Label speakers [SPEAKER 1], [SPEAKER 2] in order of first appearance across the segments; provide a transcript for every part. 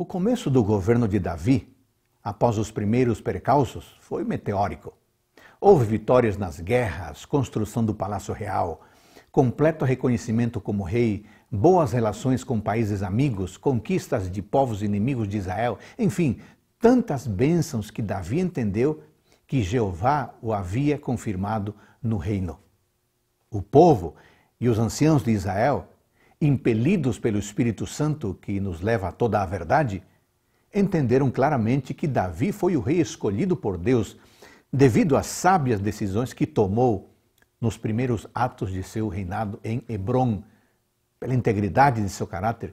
[SPEAKER 1] O começo do governo de Davi, após os primeiros percalços, foi meteórico. Houve vitórias nas guerras, construção do Palácio Real, completo reconhecimento como rei, boas relações com países amigos, conquistas de povos inimigos de Israel, enfim, tantas bênçãos que Davi entendeu que Jeová o havia confirmado no reino. O povo e os anciãos de Israel impelidos pelo Espírito Santo que nos leva a toda a verdade, entenderam claramente que Davi foi o rei escolhido por Deus devido às sábias decisões que tomou nos primeiros atos de seu reinado em Hebron, pela integridade de seu caráter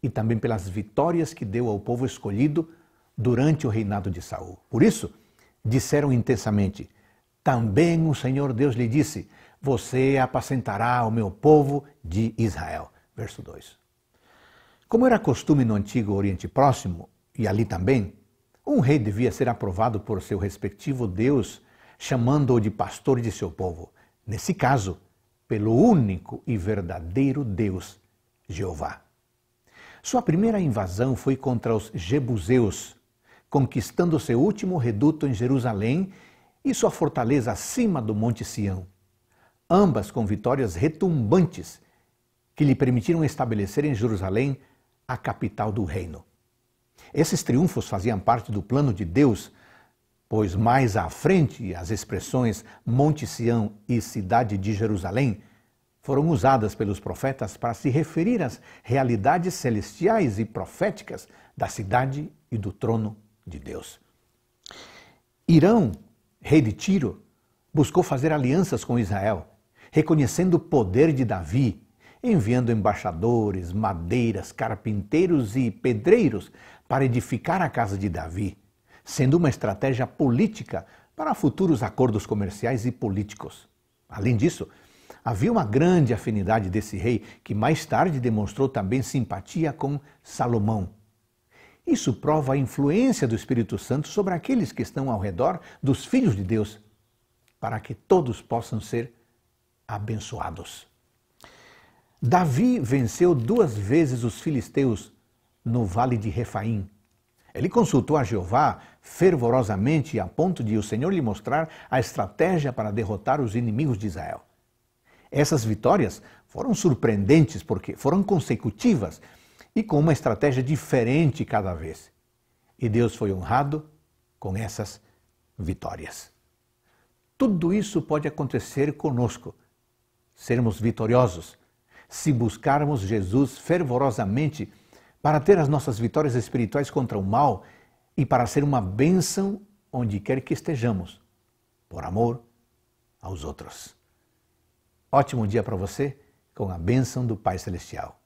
[SPEAKER 1] e também pelas vitórias que deu ao povo escolhido durante o reinado de Saul. Por isso, disseram intensamente: Também o Senhor Deus lhe disse: Você apacentará o meu povo de Israel verso 2. Como era costume no antigo Oriente Próximo, e ali também, um rei devia ser aprovado por seu respectivo Deus, chamando-o de pastor de seu povo. Nesse caso, pelo único e verdadeiro Deus, Jeová. Sua primeira invasão foi contra os Jebuseus, conquistando seu último reduto em Jerusalém e sua fortaleza acima do Monte Sião. Ambas com vitórias retumbantes que lhe permitiram estabelecer em Jerusalém a capital do reino. Esses triunfos faziam parte do plano de Deus, pois mais à frente as expressões Monte Sião e Cidade de Jerusalém foram usadas pelos profetas para se referir às realidades celestiais e proféticas da cidade e do trono de Deus. Irão, rei de Tiro, buscou fazer alianças com Israel, reconhecendo o poder de Davi enviando embaixadores, madeiras, carpinteiros e pedreiros para edificar a casa de Davi, sendo uma estratégia política para futuros acordos comerciais e políticos. Além disso, havia uma grande afinidade desse rei, que mais tarde demonstrou também simpatia com Salomão. Isso prova a influência do Espírito Santo sobre aqueles que estão ao redor dos filhos de Deus, para que todos possam ser abençoados. Davi venceu duas vezes os filisteus no vale de Refaim. Ele consultou a Jeová fervorosamente a ponto de o Senhor lhe mostrar a estratégia para derrotar os inimigos de Israel. Essas vitórias foram surpreendentes porque foram consecutivas e com uma estratégia diferente cada vez. E Deus foi honrado com essas vitórias. Tudo isso pode acontecer conosco. Sermos vitoriosos se buscarmos Jesus fervorosamente para ter as nossas vitórias espirituais contra o mal e para ser uma bênção onde quer que estejamos, por amor aos outros. Ótimo dia para você, com a bênção do Pai Celestial.